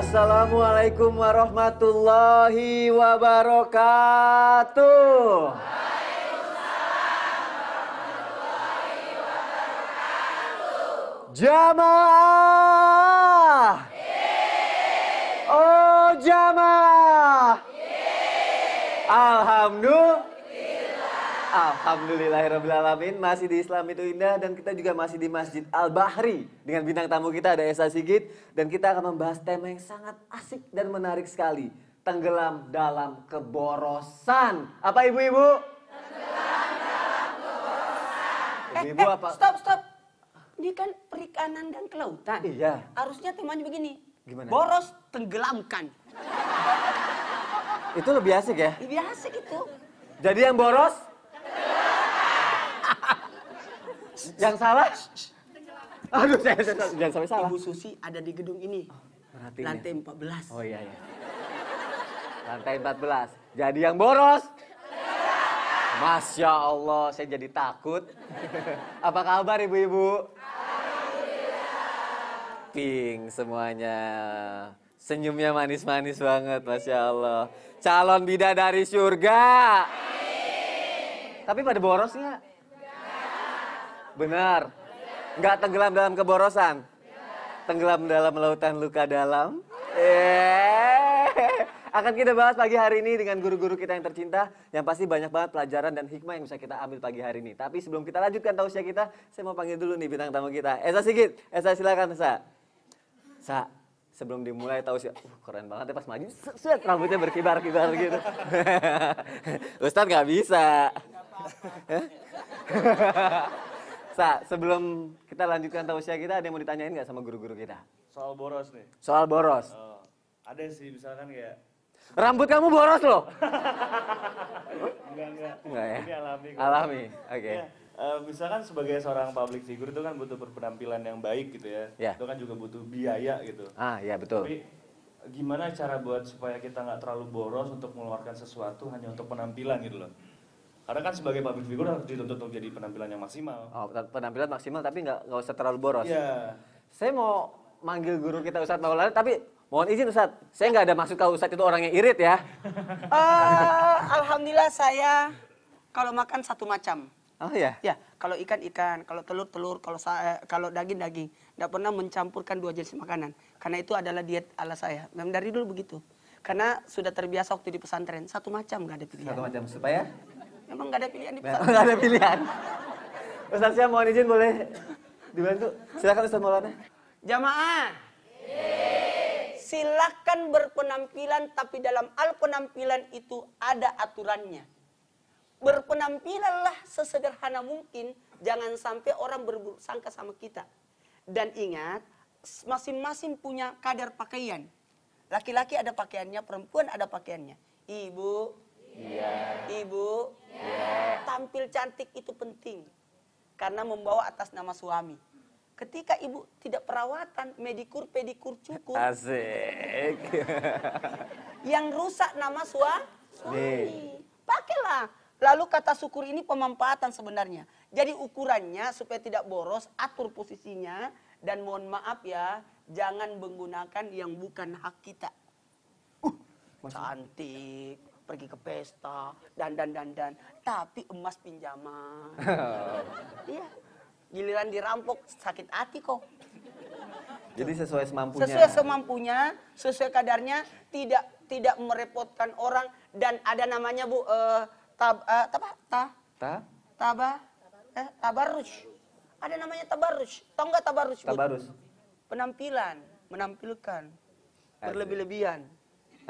Assalamualaikum warahmatullahi wabarakatuh. Jamaah. Oh jamaah. Alhamdulillah. Alhamdulillahirrahmanirrahim ya Masih di Islam itu indah dan kita juga masih di Masjid Al-Bahri Dengan bintang tamu kita ada Esa Sigit Dan kita akan membahas tema yang sangat asik dan menarik sekali Tenggelam dalam keborosan Apa ibu-ibu? Tenggelam eh, dalam keborosan Ibu-ibu eh, apa? Stop, stop Ini kan perikanan dan kelautan Iya Harusnya temanya begini Gimana? Boros tenggelamkan Itu lebih asik ya? Lebih asik itu jadi yang boros Yang salah? Aduh, saya, saya, saya, jangan sampai salah. Ibu Susi ada di gedung ini. Oh, lantai 14. Oh iya, iya. Lantai 14. Jadi yang boros. Masya Allah, saya jadi takut. Apa kabar ibu-ibu? Pink semuanya. Senyumnya manis-manis banget, Masya Allah. Calon bidadari surga. Tapi pada boros nggak? Benar. Enggak tenggelam dalam keborosan. Tenggelam dalam lautan luka dalam. Yeah. Akan kita bahas pagi hari ini dengan guru-guru kita yang tercinta yang pasti banyak banget pelajaran dan hikmah yang bisa kita ambil pagi hari ini. Tapi sebelum kita lanjutkan tausia kita, saya mau panggil dulu nih bintang tamu kita. Esa Sigit, Esa silakan Esa. Sa, sebelum dimulai sih, uh, keren banget ya pas maju, set rambutnya berkibar-kibar gitu. Ustadz nggak bisa. Sa, sebelum kita lanjutkan tausiah kita, ada yang mau ditanyain nggak sama guru-guru kita? Soal boros nih. Soal boros. Oh, ada sih, misalkan kayak Rambut kamu boros loh. enggak, enggak. Enggak ya? Ini alami. Kok. Alami, oke. Okay. Ya, uh, eh, misalkan sebagai seorang public figure itu kan butuh berpenampilan yang baik gitu ya. ya. Itu kan juga butuh biaya gitu. Ah, ya betul. Tapi gimana cara buat supaya kita nggak terlalu boros untuk mengeluarkan sesuatu hanya untuk penampilan gitu loh. Karena kan sebagai public figure harus dituntut untuk jadi penampilan yang maksimal. Oh, penampilan maksimal tapi nggak nggak usah terlalu boros. Iya. Yeah. Saya mau manggil guru kita Ustadz Maulana tapi mohon izin Ustadz, saya nggak ada maksud kalau Ustadz itu orang yang irit ya. uh, Alhamdulillah saya kalau makan satu macam. Oh ya. Ya, kalau ikan ikan, kalau telur telur, kalau sa eh, kalau daging daging. Nggak pernah mencampurkan dua jenis makanan. Karena itu adalah diet ala saya. Memang dari dulu begitu. Karena sudah terbiasa waktu di pesantren, satu macam nggak ada pilihan. Satu macam supaya Emang nggak ada pilihan di pesantren. Nggak ada pilihan. Ustaz Syah, mohon izin boleh dibantu? Silakan Ustaz Maulana. Jamaah. Silakan berpenampilan tapi dalam al penampilan itu ada aturannya. Berpenampilanlah sesederhana mungkin, jangan sampai orang berburuk sangka sama kita. Dan ingat, masing-masing punya kadar pakaian. Laki-laki ada pakaiannya, perempuan ada pakaiannya. Ibu, iya. Ibu, Yeah. Tampil cantik itu penting karena membawa atas nama suami. Ketika ibu tidak perawatan, medikur, pedikur, cukur. Asik. yang rusak nama sua, suami. Pakailah. Lalu kata syukur ini pemanfaatan sebenarnya. Jadi ukurannya supaya tidak boros, atur posisinya. Dan mohon maaf ya, jangan menggunakan yang bukan hak kita. Uh, cantik, pergi ke pesta, dan dan dan dan. Tapi emas pinjaman. iya. Giliran dirampok sakit hati kok. Jadi sesuai semampunya. Sesuai semampunya, sesuai kadarnya, tidak tidak merepotkan orang dan ada namanya Bu uh, tab uh, ta ta taba eh tabarus. Ada namanya tabarus. Tahu enggak tabarus? Tabarus. Penampilan, menampilkan berlebih-lebihan.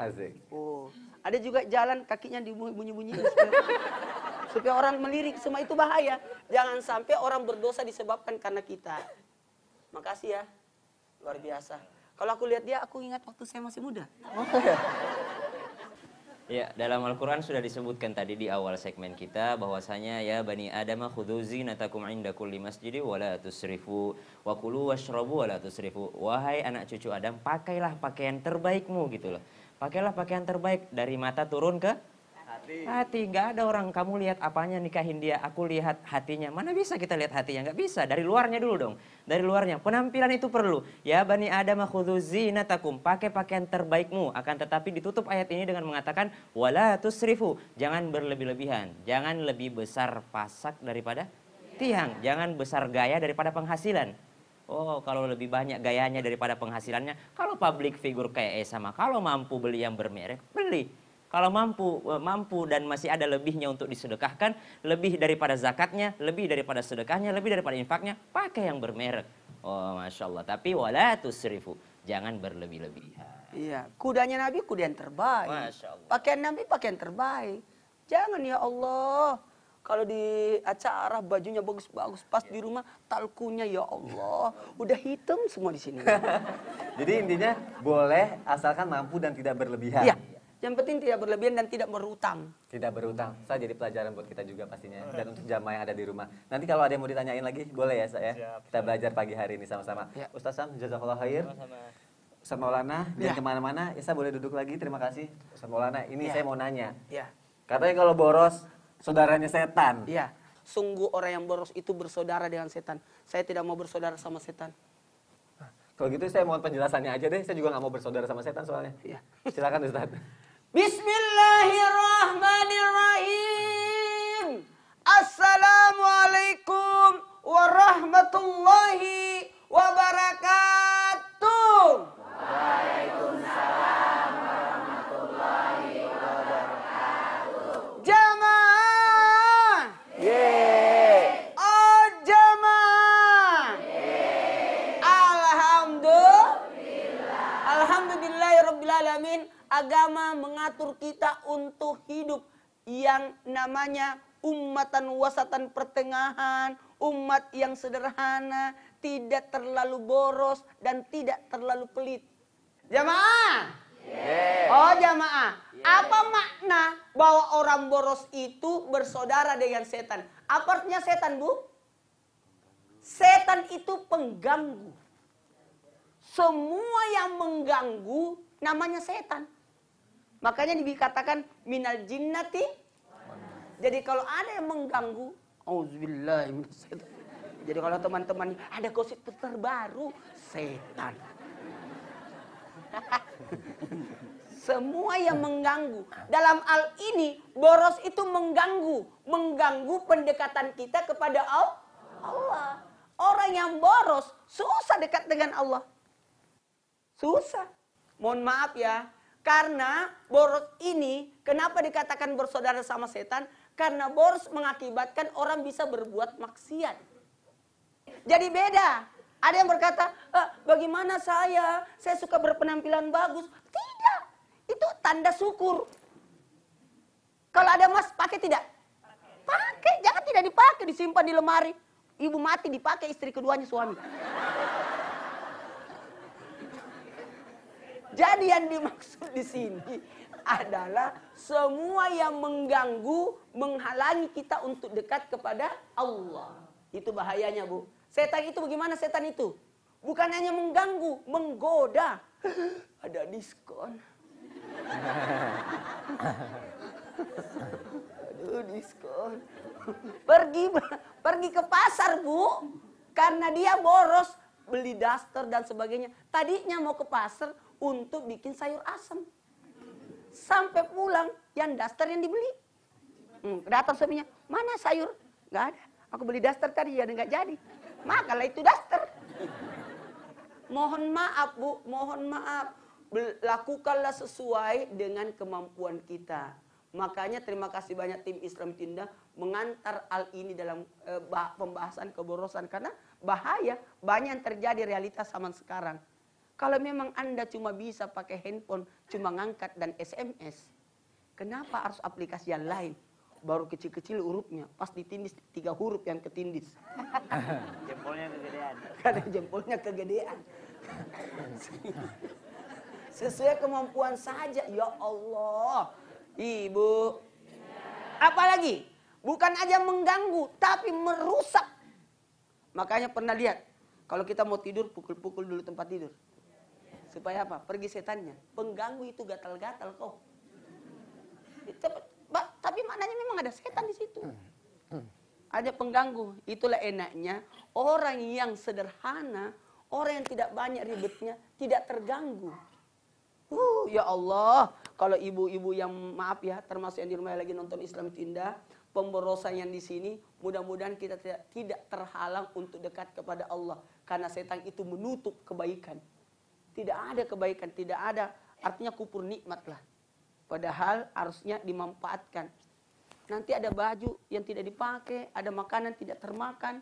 Asik. Oh. Ada juga jalan kakinya dibunyi bunyi supaya, supaya orang melirik. Semua itu bahaya. Jangan sampai orang berdosa disebabkan karena kita. Makasih ya. Luar biasa. Kalau aku lihat dia, aku ingat waktu saya masih muda. Ya, dalam Al-Quran sudah disebutkan tadi di awal segmen kita bahwasanya ya Bani Adam khuduzi natakum inda kulli masjid wala tusrifu wa kulu washrabu wala tusrifu. Wahai anak cucu Adam, pakailah pakaian terbaikmu gitu loh. Pakailah pakaian terbaik dari mata turun ke hati. Hati, nggak ada orang kamu lihat apanya nikahin dia. Aku lihat hatinya. Mana bisa kita lihat hatinya? Nggak bisa. Dari luarnya dulu dong. Dari luarnya. Penampilan itu perlu. Ya bani Adam zina takum. Pakai pakaian terbaikmu. Akan tetapi ditutup ayat ini dengan mengatakan wala tusrifu. Jangan berlebih-lebihan. Jangan lebih besar pasak daripada tiang. Jangan besar gaya daripada penghasilan. Oh, kalau lebih banyak gayanya daripada penghasilannya, kalau public figure kayak eh sama, kalau mampu beli yang bermerek, beli. Kalau mampu eh, mampu dan masih ada lebihnya untuk disedekahkan, lebih daripada zakatnya, lebih daripada sedekahnya, lebih daripada infaknya, pakai yang bermerek. Oh, masya Allah. Tapi wala tusrifu, jangan berlebih-lebihan. Iya, kudanya Nabi kuda yang terbaik. Masya Allah. Pakaian Nabi pakaian terbaik. Jangan ya Allah kalau di acara bajunya bagus-bagus, pas di rumah talkunya ya Allah, udah hitam semua di sini. Jadi intinya boleh asalkan mampu dan tidak berlebihan. Iya. Yang penting tidak berlebihan dan tidak berutang. Tidak berutang. Saya jadi pelajaran buat kita juga pastinya. Ya. Dan untuk jamaah yang ada di rumah. Nanti kalau ada yang mau ditanyain lagi, boleh ya saya. kita belajar pagi hari ini sama-sama. Ya. Ustaz Sam, jazakallah khair. Sama-sama. Ustaz Maulana, iya. ya. kemana-mana. Isa boleh duduk lagi, terima kasih. Ustaz Maulana, ini ya. saya mau nanya. Ya. Katanya kalau boros, saudaranya setan. Iya. Sungguh orang yang boros itu bersaudara dengan setan. Saya tidak mau bersaudara sama setan. Nah, kalau gitu saya mohon penjelasannya aja deh. Saya juga nggak mau bersaudara sama setan soalnya. Iya. Silakan Ustaz. Bismillahirrahmanirrahim. Assalamualaikum warahmatullahi agama mengatur kita untuk hidup yang namanya ummatan wasatan pertengahan, umat yang sederhana, tidak terlalu boros dan tidak terlalu pelit. Jamaah. Yeah. Oh jamaah, yeah. apa makna bahwa orang boros itu bersaudara dengan setan? Apa artinya setan bu? Setan itu pengganggu. Semua yang mengganggu namanya setan. Makanya dikatakan minal jinnati. Jadi kalau ada yang mengganggu, Jadi kalau teman-teman ada gosip terbaru, setan. Semua yang mengganggu. Dalam al ini, boros itu mengganggu. Mengganggu pendekatan kita kepada Allah. Orang yang boros susah dekat dengan Allah. Susah. Mohon maaf ya, karena boros ini, kenapa dikatakan bersaudara sama setan? Karena boros mengakibatkan orang bisa berbuat maksiat. Jadi beda. Ada yang berkata, eh, bagaimana saya? Saya suka berpenampilan bagus. Tidak. Itu tanda syukur. Kalau ada mas pakai tidak? Pakai. Jangan tidak dipakai, disimpan di lemari. Ibu mati dipakai istri keduanya suami. Jadi yang dimaksud di sini adalah semua yang mengganggu, menghalangi kita untuk dekat kepada Allah. Itu bahayanya, Bu. Setan itu bagaimana setan itu? Bukan hanya mengganggu, menggoda. Ada diskon. Aduh, diskon. pergi pergi ke pasar, Bu. Karena dia boros beli daster dan sebagainya. Tadinya mau ke pasar, untuk bikin sayur asam, Sampai pulang, yang daster yang dibeli. Hmm, datang suaminya, mana sayur? Gak ada. Aku beli daster tadi, ya nggak jadi. Makalah itu daster. Mohon maaf bu, mohon maaf. Lakukanlah sesuai dengan kemampuan kita. Makanya terima kasih banyak tim Islam Tindak mengantar al ini dalam e, pembahasan keborosan karena bahaya banyak yang terjadi realitas zaman sekarang. Kalau memang Anda cuma bisa pakai handphone, cuma ngangkat dan SMS, kenapa harus aplikasi yang lain? Baru kecil-kecil hurufnya, pas ditindis tiga huruf yang ketindis. jempolnya kegedean. Karena jempolnya kegedean. Sesuai kemampuan saja, ya Allah. Ibu. Apalagi, bukan aja mengganggu, tapi merusak. Makanya pernah lihat, kalau kita mau tidur, pukul-pukul dulu tempat tidur. Supaya apa? Pergi setannya. Pengganggu itu gatal-gatal kok. Ya, tapi maknanya memang ada setan di situ. Hmm, hmm. Ada pengganggu. Itulah enaknya orang yang sederhana, orang yang tidak banyak ribetnya, tidak terganggu. Uh, ya Allah, kalau ibu-ibu yang maaf ya, termasuk yang di rumah lagi nonton Islam itu indah, pemborosan yang di sini, mudah-mudahan kita tidak terhalang untuk dekat kepada Allah karena setan itu menutup kebaikan. Tidak ada kebaikan, tidak ada artinya kupur nikmat lah. Padahal harusnya dimanfaatkan. Nanti ada baju yang tidak dipakai, ada makanan tidak termakan.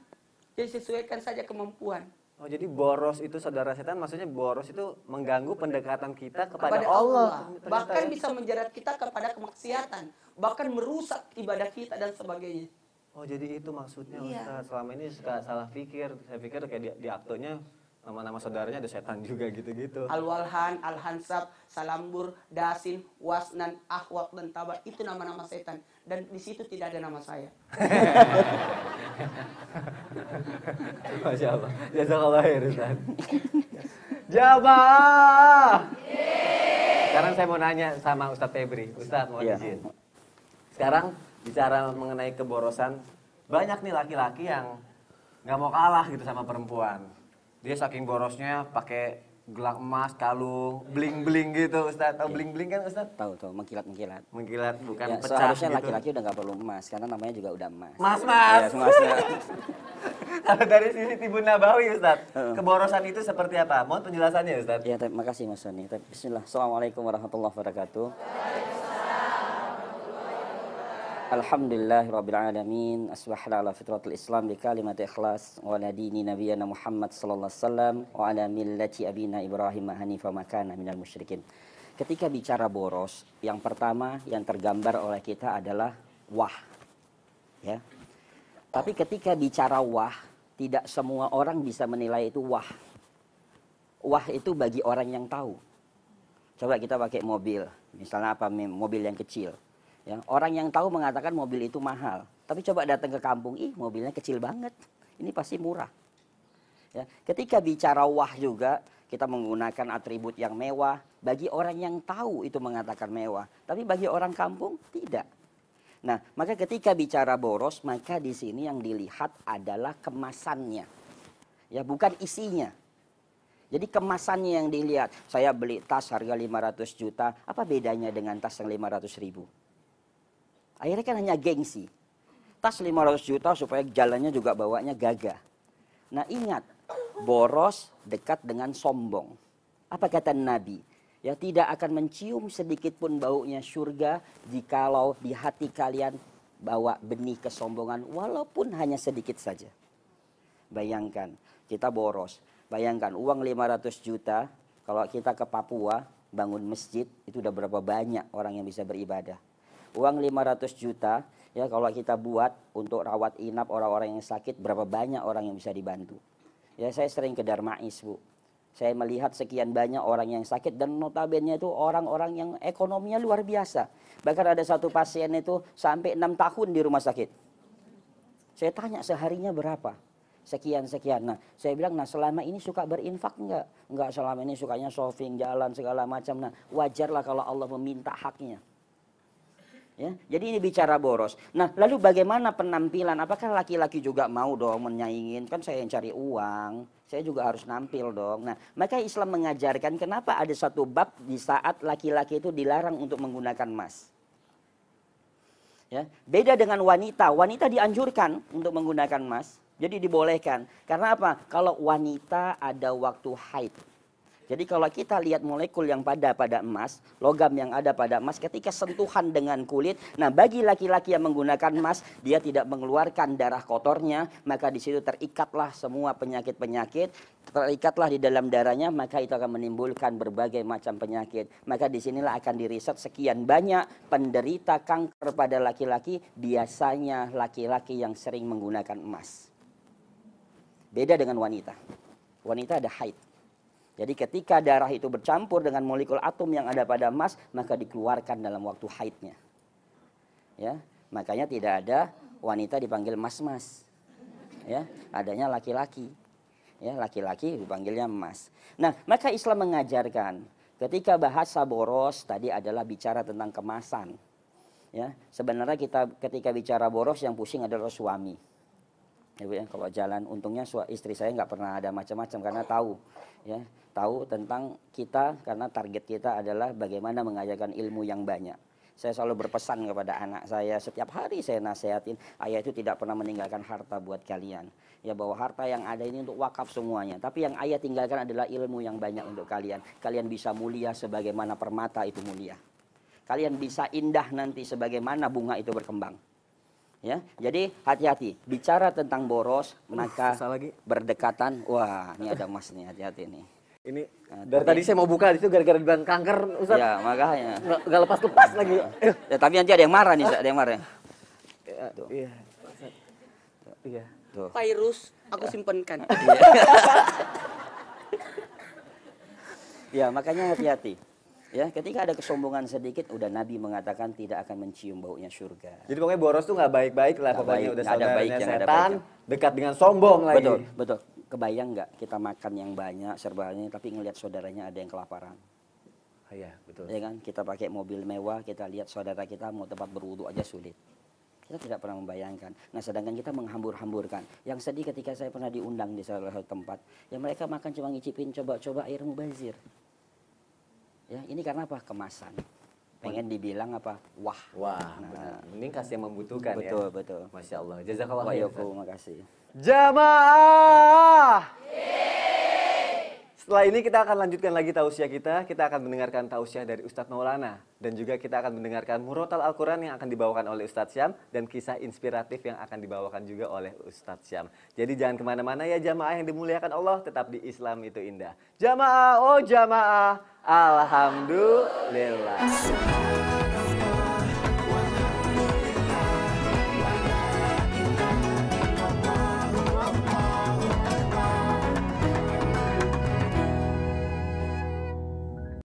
Jadi sesuaikan saja kemampuan. Oh jadi boros itu saudara setan maksudnya boros itu mengganggu pendekatan kita kepada, kepada Allah. Allah. Ya. Bahkan bisa menjerat kita kepada kemaksiatan, bahkan merusak ibadah kita dan sebagainya. Oh jadi itu maksudnya iya. Ustaz. Selama ini suka salah pikir. Saya pikir kayak di, di aktonya nama-nama saudaranya ada setan juga gitu-gitu. Al-Walhan, Al-Hansab, Salambur, Dasin, Wasnan, Ahwak, dan Taba. Itu nama-nama setan. Dan di situ tidak ada nama saya. Masya Allah. Jazakallah khair, Ustaz. Sekarang saya mau nanya sama Ustadz Febri. Ustadz, mau ya. izin. Sekarang bicara mengenai keborosan, banyak nih laki-laki yang nggak mau kalah gitu sama perempuan dia saking borosnya pakai gelang emas, kalung, bling-bling gitu Ustaz. Tahu iya. bling-bling kan Ustaz? Tahu tahu, mengkilat-mengkilat. Mengkilat bukan ya, pecah. Seharusnya gitu. laki-laki udah nggak perlu emas karena namanya juga udah emas. Mas iya, mas. Ya, mas. Kalau dari sisi Tibun Nabawi Ustaz, keborosan itu seperti apa? Mohon penjelasannya Ustaz. Ya, kasih Mas Soni. Bismillah. Assalamualaikum warahmatullahi wabarakatuh. Alhamdulillah Rabbil Alamin Asbahna ala fitratul Islam bi kalimat ikhlas Wa ala dini nabiyana Muhammad sallallahu sallam Wa ala millati abina Ibrahim hanifa makana minal musyrikin Ketika bicara boros Yang pertama yang tergambar oleh kita adalah Wah ya. Tapi ketika bicara wah Tidak semua orang bisa menilai itu wah Wah itu bagi orang yang tahu Coba kita pakai mobil Misalnya apa mobil yang kecil Ya, orang yang tahu mengatakan mobil itu mahal, tapi coba datang ke kampung, ih mobilnya kecil banget. Ini pasti murah. Ya, ketika bicara wah juga kita menggunakan atribut yang mewah bagi orang yang tahu itu mengatakan mewah, tapi bagi orang kampung tidak. Nah, maka ketika bicara boros, maka di sini yang dilihat adalah kemasannya. Ya, bukan isinya. Jadi kemasannya yang dilihat. Saya beli tas harga 500 juta, apa bedanya dengan tas yang 500 ribu? Akhirnya kan hanya gengsi. Tas 500 juta supaya jalannya juga bawanya gagah. Nah ingat, boros dekat dengan sombong. Apa kata Nabi? Ya tidak akan mencium sedikit pun baunya surga jikalau di hati kalian bawa benih kesombongan walaupun hanya sedikit saja. Bayangkan, kita boros. Bayangkan uang 500 juta kalau kita ke Papua bangun masjid itu udah berapa banyak orang yang bisa beribadah uang 500 juta ya kalau kita buat untuk rawat inap orang-orang yang sakit berapa banyak orang yang bisa dibantu ya saya sering ke Darmais bu saya melihat sekian banyak orang yang sakit dan notabene itu orang-orang yang ekonominya luar biasa bahkan ada satu pasien itu sampai enam tahun di rumah sakit saya tanya seharinya berapa sekian sekian nah saya bilang nah selama ini suka berinfak enggak enggak selama ini sukanya shopping jalan segala macam nah wajarlah kalau Allah meminta haknya Ya, jadi ini bicara boros. Nah, lalu bagaimana penampilan? Apakah laki-laki juga mau dong menyaingin? Kan saya yang cari uang, saya juga harus nampil dong. Nah, maka Islam mengajarkan kenapa ada satu bab di saat laki-laki itu dilarang untuk menggunakan emas. Ya, beda dengan wanita. Wanita dianjurkan untuk menggunakan emas. Jadi dibolehkan. Karena apa? Kalau wanita ada waktu haid. Jadi kalau kita lihat molekul yang pada pada emas, logam yang ada pada emas ketika sentuhan dengan kulit, nah bagi laki-laki yang menggunakan emas, dia tidak mengeluarkan darah kotornya, maka di situ terikatlah semua penyakit-penyakit, terikatlah di dalam darahnya, maka itu akan menimbulkan berbagai macam penyakit. Maka disinilah akan diriset sekian banyak penderita kanker pada laki-laki, biasanya laki-laki yang sering menggunakan emas. Beda dengan wanita. Wanita ada haid jadi ketika darah itu bercampur dengan molekul atom yang ada pada emas, maka dikeluarkan dalam waktu haidnya. Ya, makanya tidak ada wanita dipanggil mas-mas. Ya, adanya laki-laki. Ya, laki-laki dipanggilnya emas. Nah, maka Islam mengajarkan ketika bahasa boros tadi adalah bicara tentang kemasan. Ya, sebenarnya kita ketika bicara boros yang pusing adalah suami ya bu ya kalau jalan untungnya istri saya nggak pernah ada macam-macam karena tahu ya tahu tentang kita karena target kita adalah bagaimana mengajarkan ilmu yang banyak saya selalu berpesan kepada anak saya setiap hari saya nasihatin ayah itu tidak pernah meninggalkan harta buat kalian ya bahwa harta yang ada ini untuk wakaf semuanya tapi yang ayah tinggalkan adalah ilmu yang banyak untuk kalian kalian bisa mulia sebagaimana permata itu mulia kalian bisa indah nanti sebagaimana bunga itu berkembang ya jadi hati-hati bicara tentang boros maka lagi. berdekatan wah ini ada mas nih hati-hati nih ini nah, dari tadi, tadi saya mau buka itu gara-gara bilang kanker Ustaz. ya makanya nggak, lepas lepas lagi ya, ya, tapi nanti ada yang marah nih ada yang marah ya, iya iya tuh. virus aku ya. simpenkan iya. ya makanya hati-hati Ya, ketika ada kesombongan sedikit, udah Nabi mengatakan tidak akan mencium baunya surga. Jadi pokoknya boros tuh nggak baik-baik lah, gak pokoknya baik, udah ada baik yang setan, ada baik. dekat dengan sombong betul, lagi. Betul, betul. Kebayang nggak kita makan yang banyak serbanya, tapi ngelihat saudaranya ada yang kelaparan. Oh, iya, betul. Ya kan, kita pakai mobil mewah, kita lihat saudara kita mau tempat berwudu aja sulit. Kita tidak pernah membayangkan. Nah, sedangkan kita menghambur-hamburkan. Yang sedih ketika saya pernah diundang di salah satu tempat, ya mereka makan cuma ngicipin coba-coba air mubazir. Ya, ini karena apa? Kemasan. Pengen dibilang apa? Wah. Wah, nah, ini kasih yang membutuhkan betul, ya. Betul, betul. Masya Allah. Jazakallah. ya makasih. Jamaah! Setelah ini kita akan lanjutkan lagi tausiah kita. Kita akan mendengarkan tausiah dari Ustadz Maulana. Dan juga kita akan mendengarkan murotal Al-Quran yang akan dibawakan oleh Ustadz Syam. Dan kisah inspiratif yang akan dibawakan juga oleh Ustadz Syam. Jadi jangan kemana-mana ya jamaah yang dimuliakan Allah. Tetap di Islam itu indah. Jamaah, oh jamaah. Alhamdulillah.